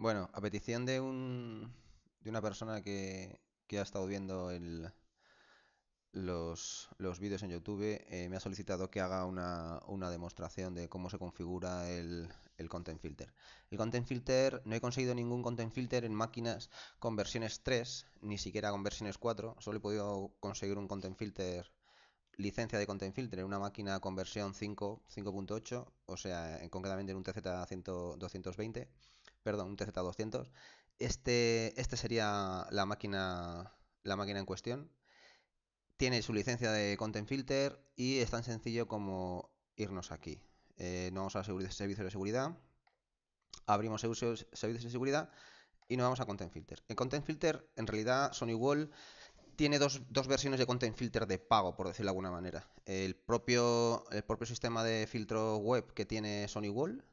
Bueno, a petición de un de una persona que, ha estado viendo los, vídeos en YouTube, eh, me ha solicitado que haga una, demostración de cómo se configura el, content filter. El content filter, no he conseguido ningún content filter en máquinas con versiones 3, ni siquiera con versiones 4, solo he podido conseguir un content filter, licencia de content filter en una máquina con versión 5, 5.8, o sea, concretamente en un TZ 220 perdón, un TZ200. Este, este sería la máquina, la máquina en cuestión. Tiene su licencia de Content Filter y es tan sencillo como irnos aquí. Eh, nos vamos a servicios de seguridad, abrimos servicios, de seguridad y nos vamos a Content Filter. En Content Filter, en realidad, Sony Wall tiene dos, versiones de Content Filter de pago, por decirlo de alguna manera. El propio, el propio sistema de filtro web que tiene Sony Wall,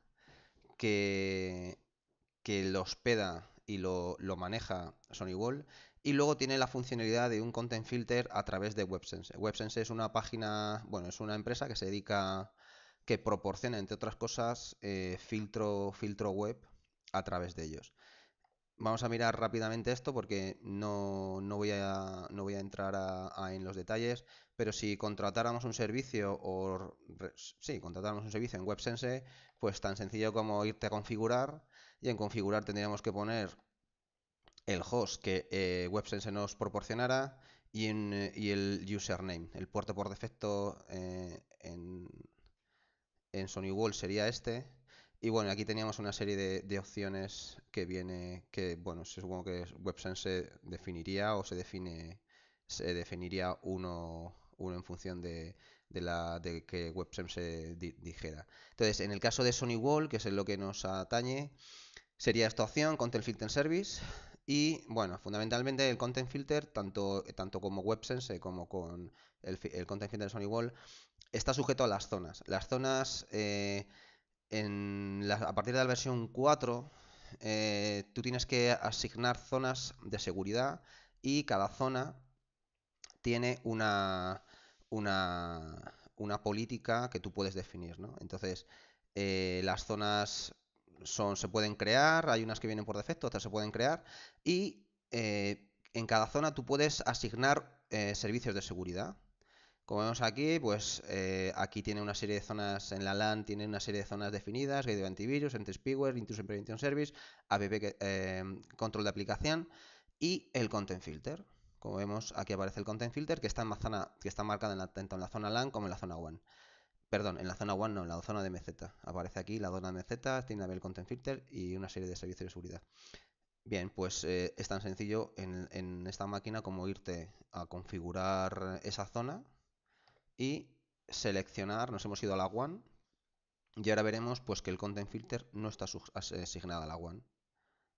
que, que lo hospeda y lo, lo maneja Wall Y luego tiene la funcionalidad de un content filter a través de WebSense. WebSense es una página, bueno, es una empresa que se dedica, que proporciona, entre otras cosas, eh, filtro, filtro web a través de ellos. Vamos a mirar rápidamente esto porque no, voy, a, no voy a entrar en los detalles, pero si contratáramos un servicio o sí, contratáramos un servicio en WebSense, pues tan sencillo como irte a configurar y en configurar tendríamos que poner el host que eh, WebSense nos proporcionara eh, y, el username. El puerto por defecto eh, en, en sería este. Y bueno, aquí teníamos una serie de, opciones que viene, que bueno, se supongo que WebSense definiría o se define, se definiría uno, en función de, de la que WebSense dijera. Entonces, en el caso de SonyWall, que es lo que nos atañe, Sería esta opción, Content Filter Service. Y bueno, fundamentalmente el Content Filter, tanto, tanto como WebSense como con el, Content Filter Sony Wall, está sujeto a las zonas. Las zonas, eh, a partir de la versión 4, eh, tú tienes que asignar zonas de seguridad y cada zona tiene una, una, una política que tú puedes definir. Entonces, eh, las zonas se pueden crear, hay unas que vienen por defecto, otras se pueden crear, y eh, en cada zona tú puedes asignar eh, servicios de seguridad. Como vemos aquí, pues eh, aquí tiene una serie de zonas, en la LAN tiene una serie de zonas definidas, gateway antivirus, entry intrusion prevention service, app em, control de aplicación y el content filter. Como vemos, aquí aparece el content filter que está, en zona, que está marcada tanto en la zona LAN como en la zona WAN. Perdón, en la zona One no, en la zona de MZ. Aparece aquí la zona de MZ, tiene el Content Filter y una serie de servicios de seguridad. Bien, pues eh, es tan sencillo en, esta máquina como irte a configurar esa zona y seleccionar, nos hemos ido a la One y ahora veremos pues que el Content Filter no está eh, asignada a la One.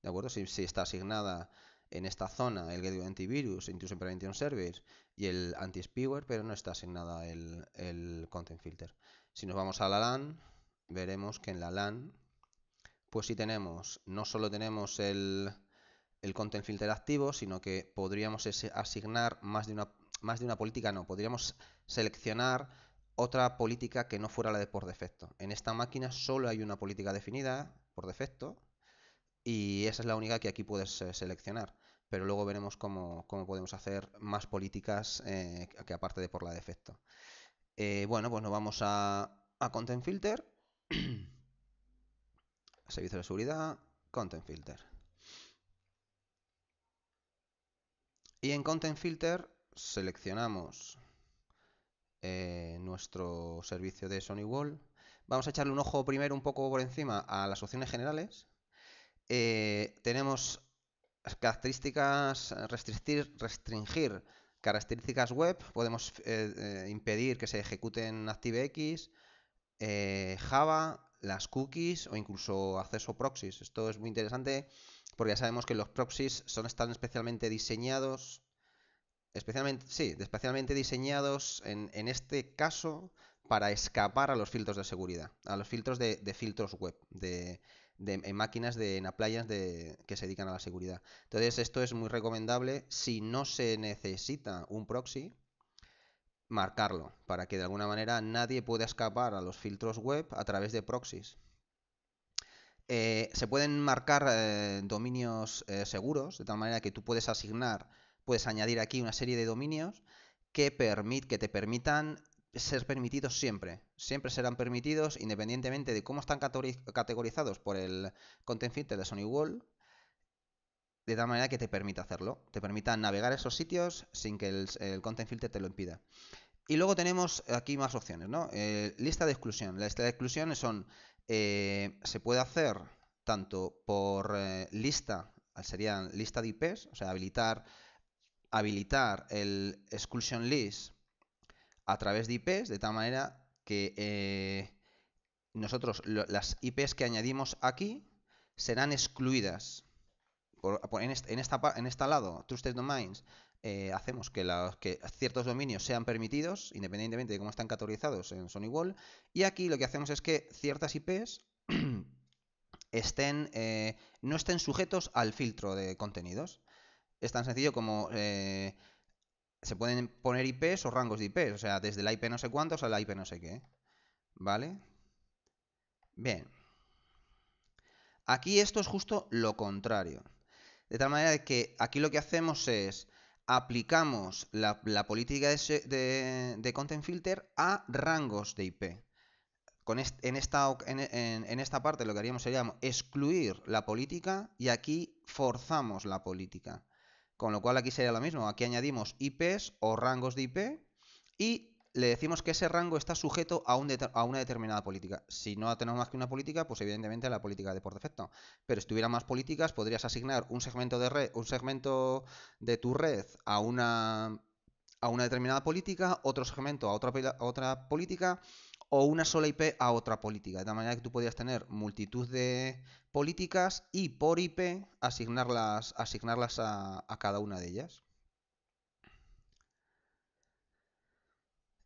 ¿De acuerdo? Si, si está asignada en esta zona el Gateway Antivirus, e Intuition Prevention Service y el Anti-Spyware, pero no está asignada el, el, Content Filter. Si nos vamos a la LAN, veremos que en la LAN, pues si tenemos, no solo tenemos el, el Content Filter activo, sino que podríamos asignar más de una, más de una política, no, podríamos seleccionar otra política que no fuera la de por defecto. En esta máquina solo hay una política definida por defecto, y esa es la única que aquí puedes eh, seleccionar. Pero luego veremos cómo, podemos hacer más políticas eh, que aparte de por la defecto. Eh, bueno, pues nos vamos a, Content Filter, Servicio de Seguridad, Content Filter. Y en Content Filter seleccionamos nuestro servicio de Sony Wall. Vamos a echarle un ojo primero un poco por encima a las opciones generales. Eh, tenemos características, eh, restringir, características web, podemos eh, eh, impedir que se ejecuten ActiveX, Java, las cookies o incluso acceso proxies. Esto es muy interesante porque ya sabemos que los proxies son, están especialmente diseñados, especialmente, sí, especialmente diseñados en, en este caso para escapar a los filtros de seguridad, a los filtros de, de filtros web, de, en máquinas de, en playas de, que se dedican a la seguridad. Entonces, esto es muy recomendable si no se necesita un proxy, marcarlo para que de alguna manera nadie pueda escapar a los filtros web a través de proxies. Eh, se pueden marcar eh, dominios eh, seguros, de tal manera que tú puedes asignar, puedes añadir aquí una serie de dominios que, permit, que te permitan ser permitidos siempre. Siempre serán permitidos independientemente de cómo están categorizados por el content filter de Sony Wall. De tal manera que te permita hacerlo. Te permita navegar esos sitios sin que el, content filter te lo impida. Y luego tenemos aquí más opciones, ¿no? Eh, lista de exclusión. La lista de exclusión son. Eh, se puede hacer tanto por eh, lista, serían lista de IPs, o sea, habilitar, habilitar el exclusion list a través de IPs, de tal manera que eh, nosotros las IPs que añadimos aquí serán excluidas. en, este, esta, lado, Trusted Domains, eh, hacemos que, que, ciertos dominios sean permitidos, independientemente de cómo están categorizados en SonyWall. Y aquí lo que hacemos es que ciertas IPs estén, eh, no estén sujetos al filtro de contenidos. Es tan sencillo como se pueden poner IPs o rangos de IPs, o sea, desde la IP no sé cuántos a la IP no sé qué. ¿Vale? Bien. Aquí esto es justo lo contrario. De tal manera que aquí lo que hacemos es aplicamos la, política de, content filter a rangos de IP. en, esta, en, esta parte lo que haríamos sería excluir la política y aquí forzamos la política. Con lo cual aquí sería lo mismo. Aquí añadimos IPs o rangos de IP y le decimos que ese rango está sujeto a, una determinada política. Si no tenemos más que una política, pues evidentemente la política de por defecto. Pero si tuviera más políticas, podrías asignar un segmento de red, un segmento de tu red a una a una determinada política, otro segmento a otra, a otra política, o una sola IP a otra política. De tal manera que tú podías tener multitud de políticas y por IP asignarlas, asignarlas a, cada una de ellas.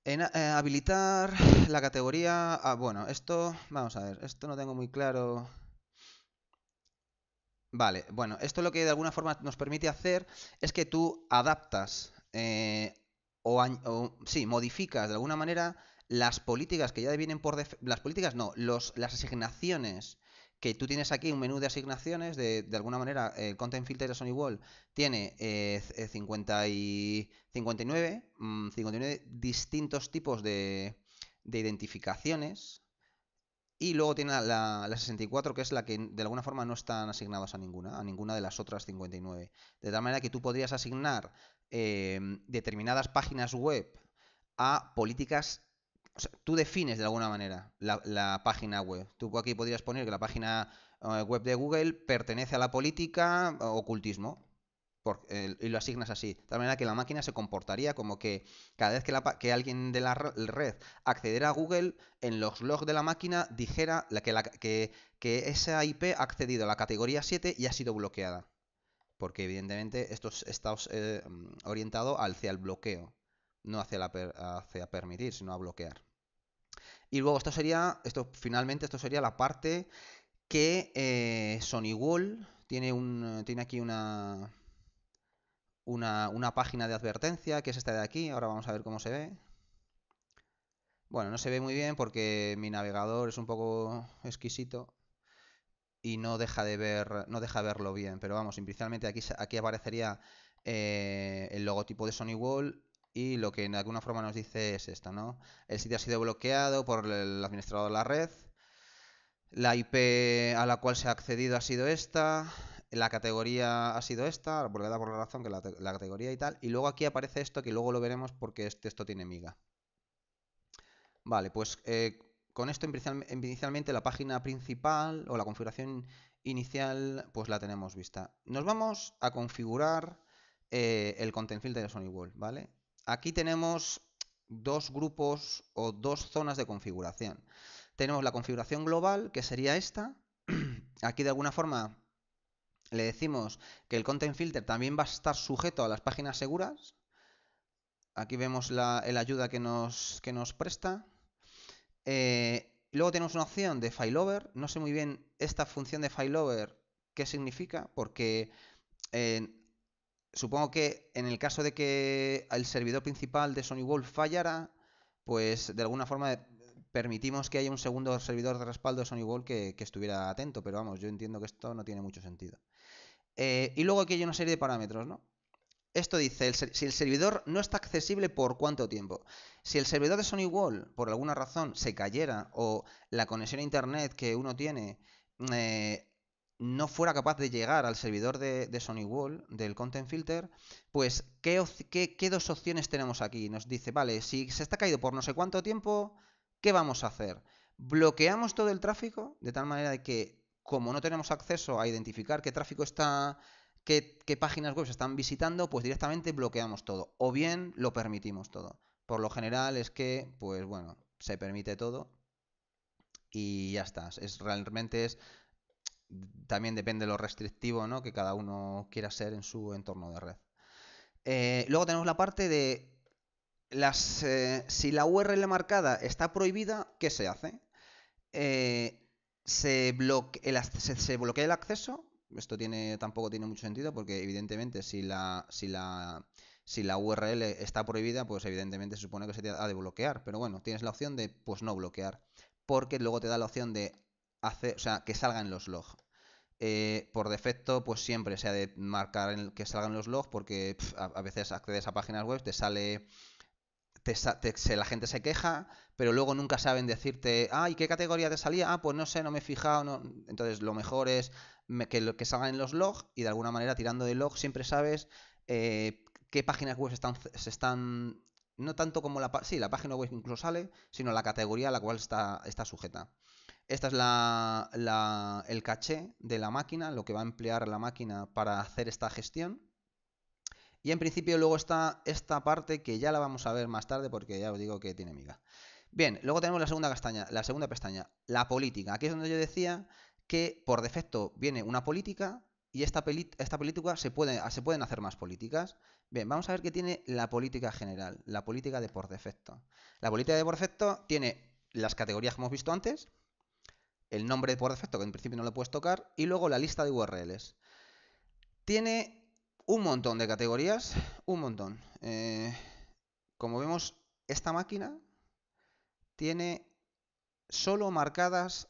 En, eh, habilitar la categoría... Ah, bueno, esto... Vamos a ver, esto no tengo muy claro... Vale, bueno, esto lo que de alguna forma nos permite hacer es que tú adaptas eh, o, o, sí, modificas de alguna manera las políticas que ya vienen por las políticas no, las asignaciones que tú tienes aquí un menú de asignaciones, de, alguna manera el content filter de Sony Wall tiene 59, eh, eh, mm, distintos tipos de, de identificaciones y luego tiene la, 64 que es la que de alguna forma no están asignadas a ninguna, a ninguna de las otras 59. De tal manera que tú podrías asignar em, determinadas páginas web a políticas tú defines de alguna manera la, página web. Tú aquí podrías poner que la página eh, web de Google pertenece a la política eh, ocultismo. y lo asignas así. De tal manera que la máquina se comportaría como que cada vez que, alguien de la red accediera a Google, en los logs de la máquina dijera que, esa IP ha accedido a la categoría 7 y ha sido bloqueada. Porque evidentemente esto está eh, orientado hacia el bloqueo no hacia, la permitir, sino a bloquear. Y luego esto sería, esto finalmente esto sería la parte que eh, Sony Wall tiene, un, tiene aquí una, una, página de advertencia, que es esta de aquí, ahora vamos a ver cómo se ve. Bueno, no se ve muy bien porque mi navegador es un poco exquisito y no deja de ver, no deja verlo bien. Pero vamos, inicialmente aquí, aquí aparecería eh, el logotipo de Sony Wall y lo que en alguna forma nos dice es esto, ¿no? El sitio ha sido bloqueado por el administrador de la red, la IP a la cual se ha accedido ha sido esta, la categoría ha sido esta, volverá por la razón que la, categoría y tal, y luego aquí aparece esto que luego lo veremos porque este, esto tiene miga. Vale, pues eh, con esto inicialmente la página principal o la configuración inicial pues la tenemos vista. Nos vamos a configurar eh, el content filter de Sony World, ¿vale? Aquí tenemos dos grupos o dos zonas de configuración. Tenemos la configuración global, que sería esta. Aquí de alguna forma le decimos que el content filter también va a estar sujeto a las páginas seguras. Aquí vemos la ayuda que nos, que nos presta. Eh, luego tenemos una opción de Over. No sé muy bien esta función de Over qué significa, porque eh, supongo que en el caso de que el servidor principal de Sony Wall fallara, pues de alguna forma eh, permitimos que haya un segundo servidor de respaldo de Sony Wall que, estuviera atento, pero vamos, yo entiendo que esto no tiene mucho sentido. Eh, y luego aquí hay una serie de parámetros, ¿no? Esto dice, si el servidor no está accesible por cuánto tiempo. Si el servidor de Sony Wall, por alguna razón, se cayera o la conexión a Internet que uno tiene eh, no fuera capaz de llegar al servidor de, Sony Wall, del Content Filter, pues ¿qué, dos opciones tenemos aquí? Nos dice, vale, si se está caído por no sé cuánto tiempo, ¿qué vamos a hacer? Bloqueamos todo el tráfico de tal manera de que, como no tenemos acceso a identificar qué tráfico está, qué, qué páginas web se están visitando, pues directamente bloqueamos todo. O bien lo permitimos todo. Por lo general es que, pues bueno, se permite todo y ya está. Es, realmente es también depende de lo restrictivo que cada uno quiera ser en su entorno de red. Eh, luego tenemos la parte de las, eh, si la URL marcada está prohibida, ¿qué se hace? Eh, se, bloquea el acceso. Esto tampoco tiene mucho sentido porque evidentemente si la, si si la URL está prohibida, pues evidentemente se supone que se te ha de bloquear. Pero bueno, tienes la opción de pues no bloquear. Porque luego te da la opción de hace o sea, que salgan los logs. Eh, por defecto, pues siempre se ha de marcar que salgan los logs porque a, veces accedes a páginas web, te sale... la gente se queja, pero luego nunca saben decirte, ay, ¿y ¿qué categoría te salía? Ah, pues no sé, no me he fijado. Entonces, lo mejor es que, que salgan en los logs y de alguna manera tirando de logs siempre sabes eh, qué páginas web están, se están, no tanto como la, sí, la página web incluso sale, sino la categoría a la cual está, está sujeta. Esta es el caché de la máquina, lo que va a emplear la máquina para hacer esta gestión. Y en principio luego está esta parte que ya la vamos a ver más tarde porque ya os digo que tiene miga. Bien, luego tenemos la segunda castaña, la segunda pestaña, la política. Aquí es donde yo decía que por defecto viene una política y esta, esta política se, se pueden hacer más políticas. Bien, vamos a ver qué tiene la política general, la política de por defecto. La política de por defecto tiene las categorías que hemos visto antes, el nombre por defecto, que en principio no lo puedes tocar, y luego la lista de URLs. Tiene un montón de categorías, un montón. Eh, como vemos, esta máquina tiene solo marcadas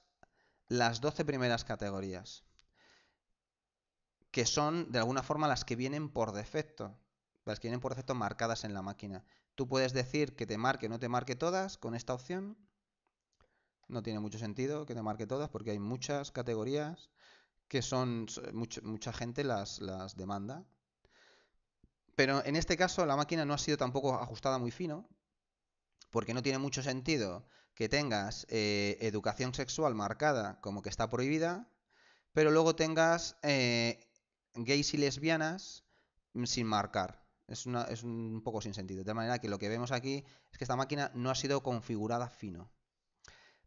las 12 primeras categorías, que son de alguna forma las que vienen por defecto, las que vienen por defecto marcadas en la máquina. Tú puedes decir que te marque o no te marque todas con esta opción, no tiene mucho sentido que te marque todas porque hay muchas categorías que son mucha gente las, demanda. Pero en este caso la máquina no ha sido tampoco ajustada muy fino, porque no tiene mucho sentido que tengas eh, educación sexual marcada como que está prohibida, pero luego tengas eh, gays y lesbianas mm, sin marcar. Es, una, es un poco sin sentido. De manera que lo que vemos aquí es que esta máquina no ha sido configurada fino.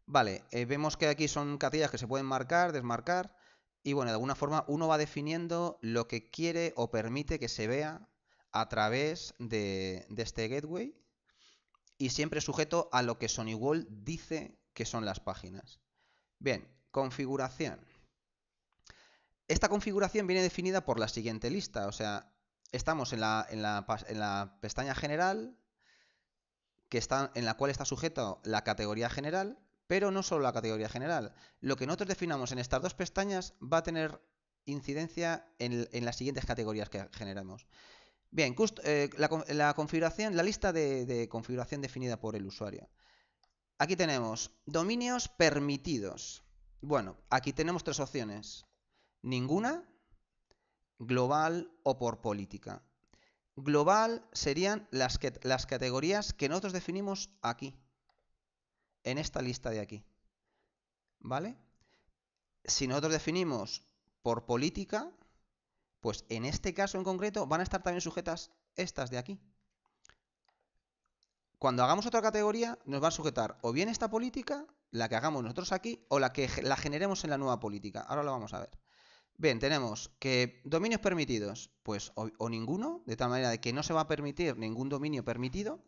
Vale, eh, vemos que aquí son categorías que se pueden marcar, desmarcar, y bueno, de alguna forma uno va definiendo lo que quiere o permite que se vea a través de, este gateway, y siempre sujeto a lo que SonyWall dice que son las páginas. Bien, configuración. Esta configuración viene definida por la siguiente lista, o sea, estamos en la, pestaña general, que está, en la cual está sujeto la categoría general, pero no solo la categoría general. Lo que nosotros definamos en estas dos pestañas va a tener incidencia en, las siguientes categorías que generamos. Bien, eh, la, configuración, la lista de, configuración definida por el usuario. Aquí tenemos dominios permitidos. Bueno, aquí tenemos tres opciones. Ninguna, global o por política. Global serían las, las categorías que nosotros definimos aquí en esta lista de aquí. ¿Vale? Si nosotros definimos por política, pues en este caso en concreto van a estar también sujetas estas de aquí. Cuando hagamos otra categoría, nos va a sujetar o bien esta política, la que hagamos nosotros aquí, o la que la generemos en la nueva política. Ahora lo vamos a ver. Bien, tenemos que dominios permitidos, pues o, ninguno, de tal manera de que no se va a permitir ningún dominio permitido.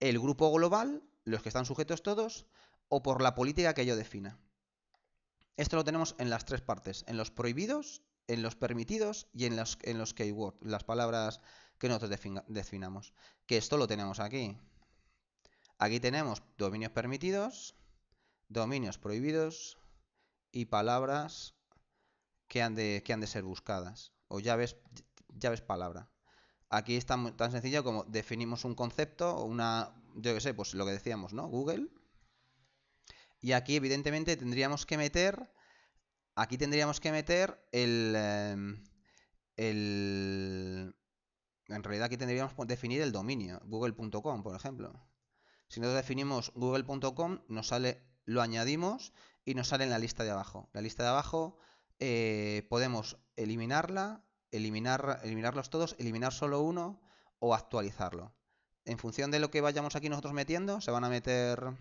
El grupo global, los que están sujetos todos, o por la política que yo defina. Esto lo tenemos en las tres partes, en los prohibidos, en los permitidos y en los, en los keywords, las palabras que nosotros definamos. Que esto lo tenemos aquí. Aquí tenemos dominios permitidos, dominios prohibidos y palabras que han de, que han de ser buscadas o llaves, palabra. Aquí es tan, sencillo como definimos un concepto, o una, yo que sé, pues lo que decíamos, ¿no? Google. Y aquí, evidentemente, tendríamos que meter. Aquí tendríamos que meter el. Em, el en realidad, aquí tendríamos que definir el dominio, google.com, por ejemplo. Si nosotros definimos google.com, nos sale, lo añadimos y nos sale en la lista de abajo. La lista de abajo eh, podemos eliminarla, eliminar, eliminarlos todos, eliminar solo uno o actualizarlo en función de lo que vayamos aquí nosotros metiendo, se van a meter.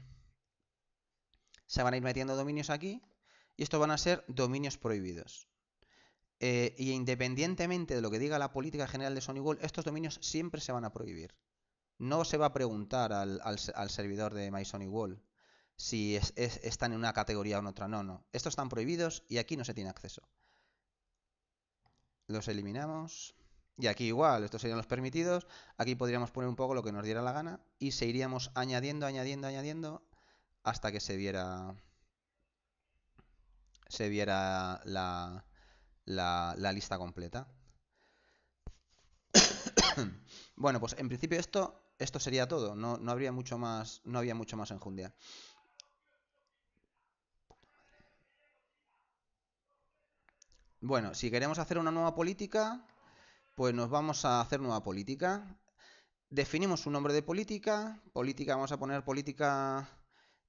Se van a ir metiendo dominios aquí. Y estos van a ser dominios prohibidos. Eh, y independientemente de lo que diga la política general de SonyWall, estos dominios siempre se van a prohibir. No se va a preguntar al, servidor de MySonyWall si están en una categoría o en otra. No, no. Estos están prohibidos y aquí no se tiene acceso. Los eliminamos. Y aquí igual, estos serían los permitidos. Aquí podríamos poner un poco lo que nos diera la gana y se iríamos añadiendo, añadiendo, añadiendo hasta que se viera se viera la, lista completa. bueno, pues en principio esto, esto sería todo. No, habría mucho más, no había mucho más enjundia. Bueno, si queremos hacer una nueva política, pues nos vamos a hacer nueva política. Definimos un nombre de política, política, vamos a poner política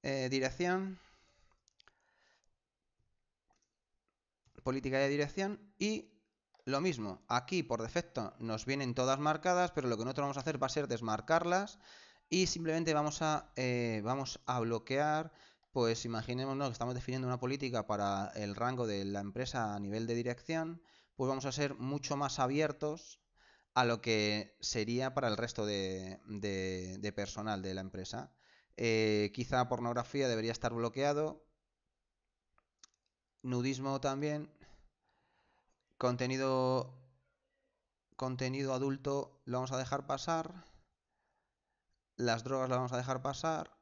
eh, dirección, política de dirección y lo mismo, aquí por defecto nos vienen todas marcadas, pero lo que nosotros vamos a hacer va a ser desmarcarlas y simplemente vamos a, eh, vamos a bloquear pues imaginémonos que estamos definiendo una política para el rango de la empresa a nivel de dirección pues vamos a ser mucho más abiertos a lo que sería para el resto de, personal de la empresa. Eh, quizá pornografía debería estar bloqueado, nudismo también, contenido contenido adulto lo vamos a dejar pasar, las drogas las vamos a dejar pasar.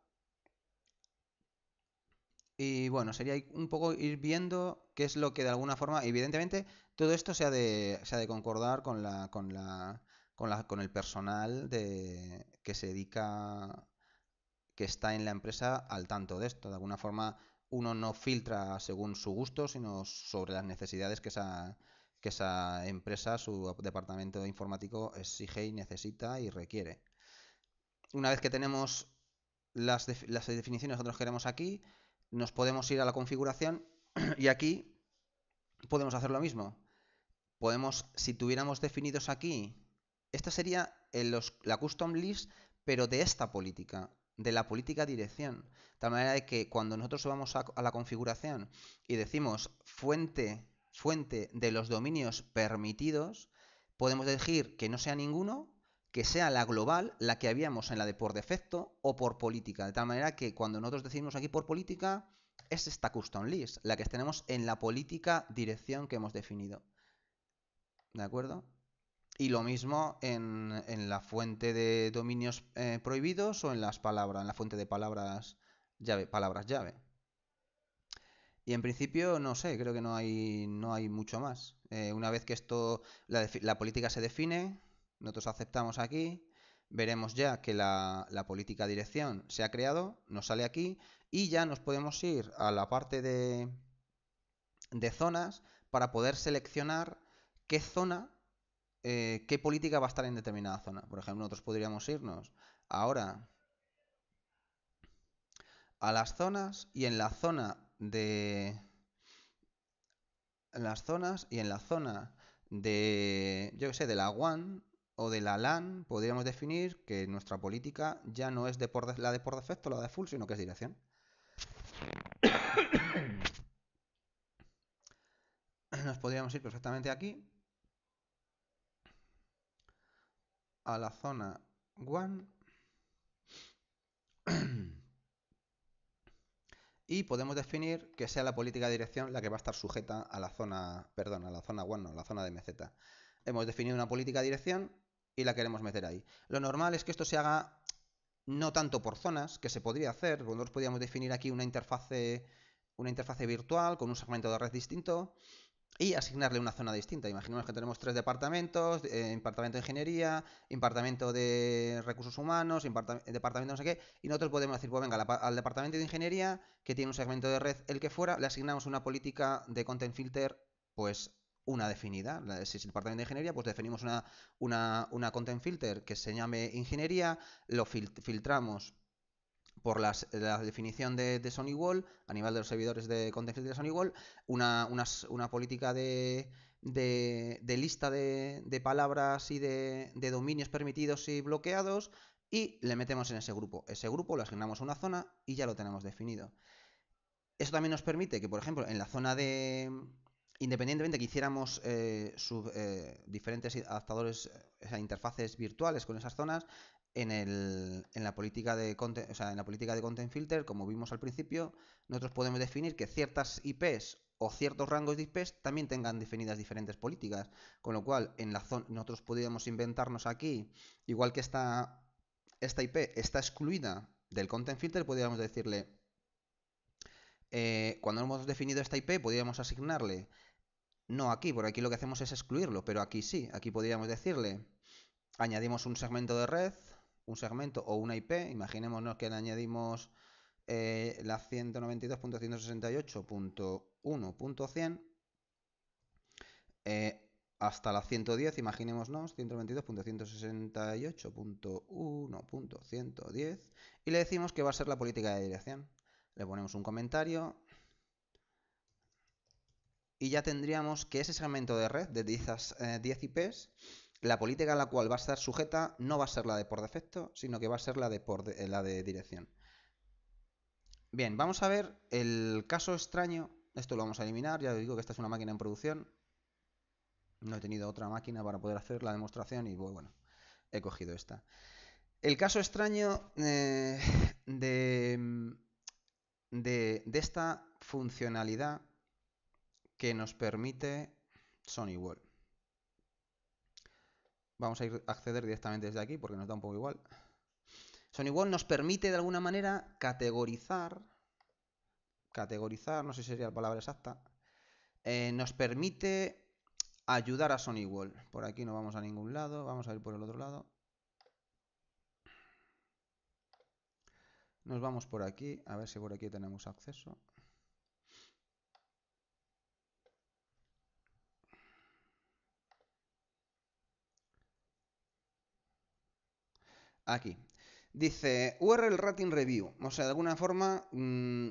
Y bueno, sería un poco ir viendo qué es lo que de alguna forma, evidentemente, todo esto se ha de, concordar con el personal que se dedica, que está en la empresa al tanto de esto. De alguna forma, uno no filtra según su gusto, sino sobre las necesidades que esa, empresa, su departamento informático exige y necesita y requiere. Una vez que tenemos las, las definiciones que nosotros queremos aquí, nos podemos ir a la configuración y aquí podemos hacer lo mismo podemos, si tuviéramos definidos aquí, esta sería eh, la custom list, pero de esta política, de la política dirección. De tal manera de que cuando nosotros vamos a, la configuración y decimos fuente, fuente de los dominios permitidos, podemos elegir que no sea ninguno, que sea la global, la que habíamos en la de por defecto o por política. De tal manera que cuando nosotros decimos aquí por política, es esta custom list, la que tenemos en la política dirección que hemos definido. ¿de acuerdo? Y lo mismo en, la fuente de dominios eh, prohibidos o en las palabras, en la fuente de palabras llave, palabras llave. Y en principio, no sé, creo que no hay, no hay mucho más. Eh, una vez que esto, la, política se define, nosotros aceptamos aquí, veremos ya que la, política dirección se ha creado, nos sale aquí, y ya nos podemos ir a la parte de, de zonas para poder seleccionar qué zona, eh, qué política va a estar en determinada zona. Por ejemplo, nosotros podríamos irnos ahora a las zonas y en la zona de... En las zonas y en la zona de, yo que sé, de la WAN o de la LAN, podríamos definir que nuestra política ya no es por la de por defecto, la de full, sino que es dirección. Nos podríamos ir perfectamente aquí a la zona one y podemos definir que sea la política de dirección la que va a estar sujeta a la zona, perdón, a la zona one, no, a la zona de MZ. Hemos definido una política de dirección y la queremos meter ahí. Lo normal es que esto se haga no tanto por zonas, que se podría hacer, nosotros podríamos definir aquí una interfaz una interfase virtual con un segmento de red distinto, y asignarle una zona distinta. Imaginemos que tenemos tres departamentos, eh, departamento de ingeniería, departamento de recursos humanos, departamento no sé qué, y nosotros podemos decir, pues venga, al departamento de ingeniería, que tiene un segmento de red, el que fuera, le asignamos una política de content filter, pues una definida. Si es el departamento de ingeniería, pues definimos una, una, una content filter que se llame ingeniería, lo filtramos por la definición de, Sony Wall, a nivel de los servidores de context de Sony Wall, una, política de, lista de, palabras y de, dominios permitidos y bloqueados y le metemos en ese grupo. Ese grupo lo asignamos a una zona y ya lo tenemos definido. Eso también nos permite que, por ejemplo, en la zona de... Independientemente que hiciéramos eh, eh, diferentes adaptadores, eh, o interfaces virtuales con esas zonas, en, la política de content, en la política de content filter, como vimos al principio, nosotros podemos definir que ciertas IPs o ciertos rangos de IPs también tengan definidas diferentes políticas. Con lo cual, en la zona, nosotros podríamos inventarnos aquí, igual que esta, IP está excluida del content filter, podríamos decirle, eh, cuando hemos definido esta IP, podríamos asignarle, no aquí, porque aquí lo que hacemos es excluirlo, pero aquí sí, aquí podríamos decirle, añadimos un segmento de red, un segmento o una IP, imaginémonos que le añadimos eh, la 192.168.1.100 eh, hasta la 110, imaginémonos 192.168.1.110 y le decimos que va a ser la política de dirección. Le ponemos un comentario y ya tendríamos que ese segmento de red de 10, 10 IPs la política a la cual va a estar sujeta no va a ser la de por defecto, sino que va a ser la de, por eh, la de dirección. Bien, vamos a ver el caso extraño. Esto lo vamos a eliminar, ya os digo que esta es una máquina en producción. No he tenido otra máquina para poder hacer la demostración y bueno, he cogido esta. El caso extraño eh, de, de esta funcionalidad que nos permite Sony World. Vamos a ir a acceder directamente desde aquí porque nos da un poco igual. SonyWall nos permite de alguna manera categorizar, categorizar, no sé si sería la palabra exacta, eh, nos permite ayudar a SonyWall. Por aquí no vamos a ningún lado, vamos a ir por el otro lado. Nos vamos por aquí, a ver si por aquí tenemos acceso. aquí. Dice URL Rating Review. O sea, de alguna forma. Mm,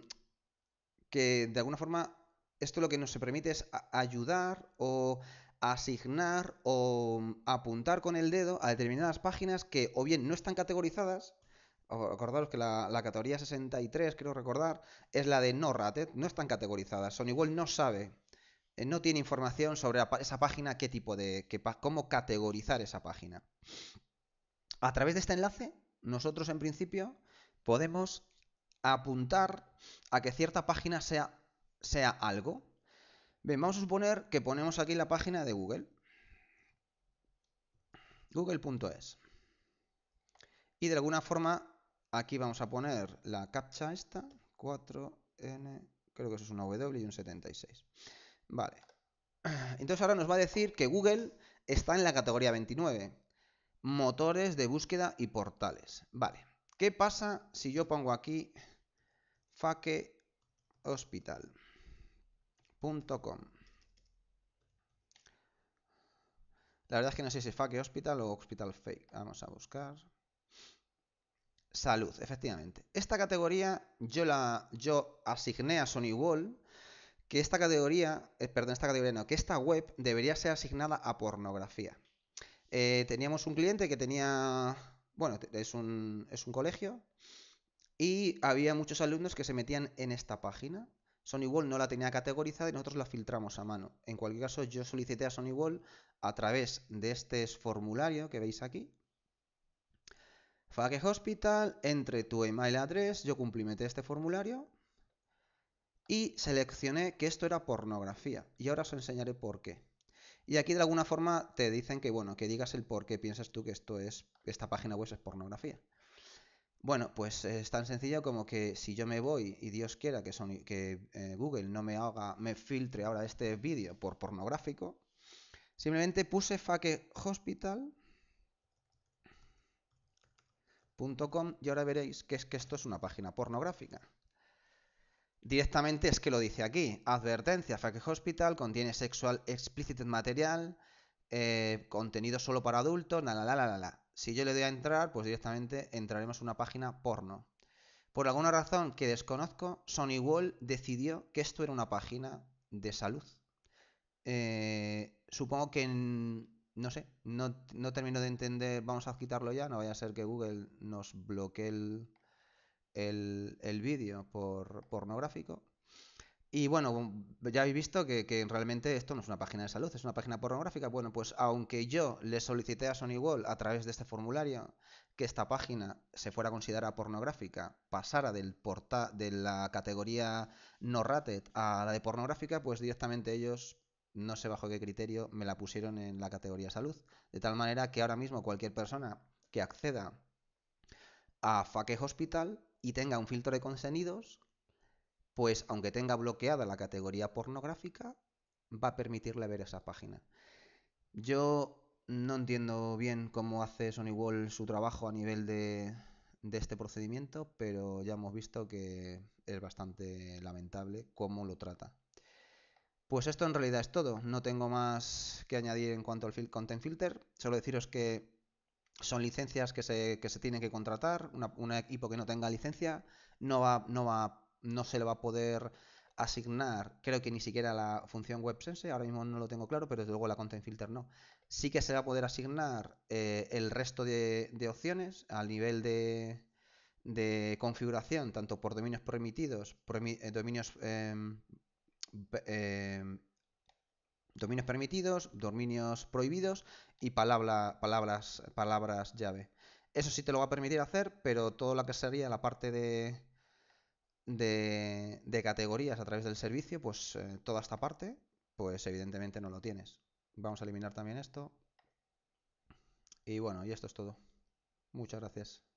que de alguna forma. Esto lo que nos permite es ayudar o asignar o mm, apuntar con el dedo a determinadas páginas que o bien no están categorizadas. Acordaros que la, categoría 63, creo recordar, es la de no rated, no están categorizadas. igual, no sabe eh, no tiene información sobre esa página, qué tipo de, cómo categorizar esa página a través de este enlace, nosotros en principio podemos apuntar a que cierta página sea, sea algo. vamos a suponer que ponemos aquí la página de Google. Google.es. Y de alguna forma, aquí vamos a poner la captcha esta, 4N, creo que eso es una W y un 76. Vale. Entonces ahora nos va a decir que Google está en la categoría 29 motores de búsqueda y portales. Vale, ¿qué pasa si yo pongo aquí faquehospital.com? La verdad es que no sé si es faquehospital o hospital fake. Vamos a buscar. Salud, efectivamente. Esta categoría yo la yo asigné a Sony Wall que esta categoría, eh, perdón, esta categoría no, que esta web debería ser asignada a pornografía. Eh, teníamos un cliente que tenía, bueno, es un, es un colegio y había muchos alumnos que se metían en esta página. Sonywall no la tenía categorizada y nosotros la filtramos a mano. En cualquier caso, yo solicité a Sonywall a través de este formulario que veis aquí. Fake Hospital, entre tu email address, yo cumplimenté este formulario y seleccioné que esto era pornografía. Y ahora os enseñaré por qué. Y aquí de alguna forma te dicen que, bueno, que digas el por qué piensas tú que esto es, esta página web es pornografía. Bueno, pues eh, es tan sencillo como que si yo me voy y Dios quiera que, que eh, Google no me haga, me filtre ahora este vídeo por pornográfico, simplemente puse faquehospital.com y ahora veréis que esto es una página pornográfica. Directamente es que lo dice aquí. Advertencia, Fake Hospital contiene sexual explicit material, eh, contenido solo para adultos, la, la, la, la, la. Si yo le doy a entrar, pues directamente entraremos a una página porno. Por alguna razón que desconozco, Sony Wall decidió que esto era una página de salud. Eh, supongo que, no sé, no, no termino de entender, vamos a quitarlo ya, no vaya a ser que Google nos bloquee el, el, vídeo por pornográfico. Y bueno, ya habéis visto que, realmente esto no es una página de salud, es una página pornográfica. Bueno, pues aunque yo le solicité a Sony Wall a través de este formulario que esta página se fuera considerada pornográfica, pasara del porta de la categoría no rated a la de pornográfica, pues directamente ellos, no sé bajo qué criterio, me la pusieron en la categoría salud. De tal manera que ahora mismo cualquier persona que acceda a Fake Hospital y tenga un filtro de contenidos, pues aunque tenga bloqueada la categoría pornográfica, va a permitirle ver esa página. Yo no entiendo bien cómo hace Sony Wall su trabajo a nivel de, de este procedimiento, pero ya hemos visto que es bastante lamentable cómo lo trata. Pues esto en realidad es todo, no tengo más que añadir en cuanto al Content Filter, solo deciros que son licencias que se, tienen que contratar. un equipo que no tenga licencia no, va, no, va, no se le va a poder asignar, creo que ni siquiera la función web sense, ahora mismo no lo tengo claro, pero desde luego la content filter no. Sí que se va a poder asignar eh, el resto de, opciones al nivel de, de, configuración, tanto por dominios permitidos, eh, dominios em, em, dominios permitidos, dominios prohibidos y palabras, palabras llave. Eso sí te lo va a permitir hacer, pero todo lo que sería la parte de, de, de categorías a través del servicio, pues eh, toda esta parte, pues evidentemente no lo tienes. Vamos a eliminar también esto. Y bueno, y esto es todo. Muchas gracias.